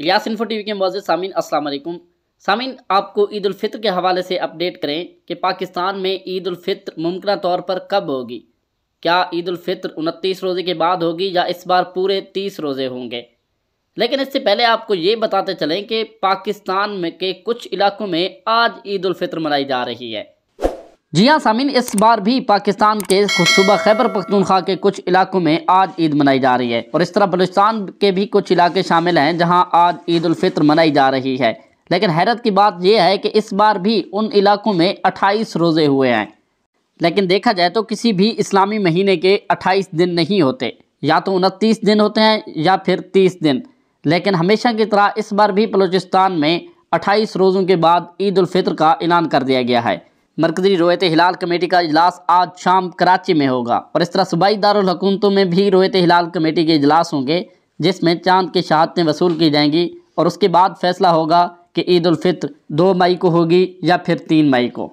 Ilyas info TV के मौजूद सामीन वालेकुम सामीन आपको ईद फितर के हवाले से अपडेट करें कि पाकिस्तान में ईद फितर मुमकिन तौर पर कब होगी क्या ईद फितर उनतीस रोज़े के बाद होगी या इस बार पूरे तीस रोज़े होंगे लेकिन इससे पहले आपको ये बताते चलें कि पाकिस्तान में के कुछ इलाकों में आज ईद फितर मनाई जा रही है जी हाँ सामिन इस बार भी पाकिस्तान के सुबह खैबर पख्तूनख्वा के कुछ इलाकों में आज ईद मनाई जा रही है और इस तरह बलूचिस्तान के भी कुछ इलाके शामिल हैं जहां आज ईद उल फित्र मनाई जा रही है लेकिन हैरत की बात यह है कि इस बार भी उन इलाकों में 28 रोज़े हुए हैं लेकिन देखा जाए तो किसी भी इस्लामी महीने के अट्ठाईस दिन नहीं होते या तो उनतीस दिन होते हैं या फिर तीस दिन लेकिन हमेशा की तरह इस बार भी बलूचिस्तान में अट्ठाईस रोज़ों के बाद ईद उल फित्र का ऐलान कर दिया गया है मरकजी रोहित हिलाल कमेटी का इजलास आज शाम कराची में होगा और इस तरह सूबाई दारकूमतों में भी रोहित हिलाल कमेटी के इजलास होंगे जिसमें चांद की शहादतें वसूल की जाएंगी और उसके बाद फैसला होगा कि ईद दो मई को होगी या फिर तीन मई को